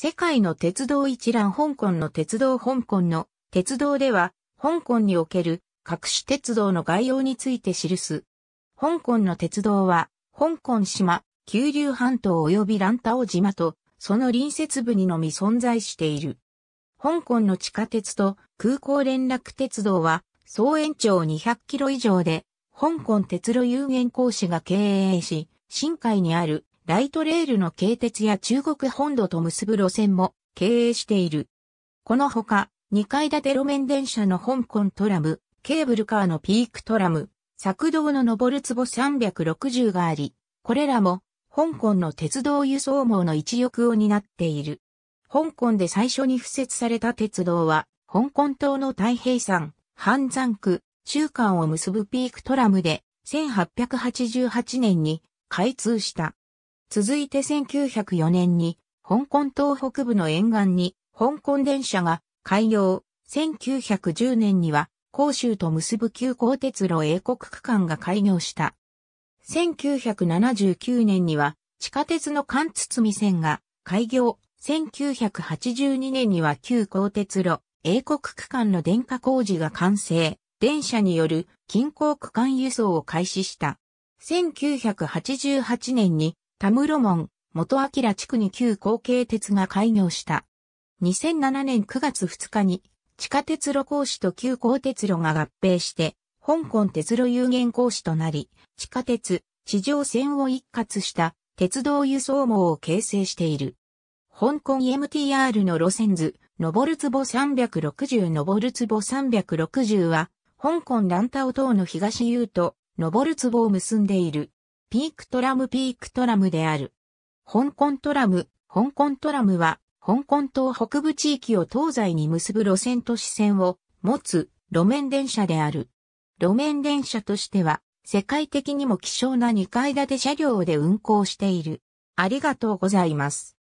世界の鉄道一覧香港の鉄道香港の鉄道では、香港における各種鉄道の概要について記す。香港の鉄道は、香港島、九龍半島及びンタオ島と、その隣接部にのみ存在している。香港の地下鉄と空港連絡鉄道は、総延長200キロ以上で、香港鉄路有限公司が経営し、深海にあるライトレールの軽鉄や中国本土と結ぶ路線も経営している。このほか、2階建て路面電車の香港トラム、ケーブルカーのピークトラム、作動の上る壺360があり、これらも香港の鉄道輸送網の一翼を担っている。香港で最初に敷設された鉄道は、香港島の太平山、半山区、中間を結ぶピークトラムで、1888年に開通した。続いて1904年に、香港東北部の沿岸に、香港電車が開業。1910年には、広州と結ぶ急行鉄路英国区間が開業した。1979年には、地下鉄の関堤線が開業。1982年には旧鋼鉄路、英国区間の電化工事が完成。電車による近郊区間輸送を開始した。1988年に田室門、元明地区に旧後継鉄が開業した。2007年9月2日に、地下鉄路講師と旧高鉄路が合併して、香港鉄路有限公司となり、地下鉄、地上線を一括した鉄道輸送網を形成している。香港 MTR の路線図、登る坪360登る坪360は、香港ンタオ等の東優と登る坪を結んでいる。ピークトラムピークトラムである。香港トラム、香港トラムは、香港島北部地域を東西に結ぶ路線と支線を持つ路面電車である。路面電車としては、世界的にも希少な2階建て車両で運行している。ありがとうございます。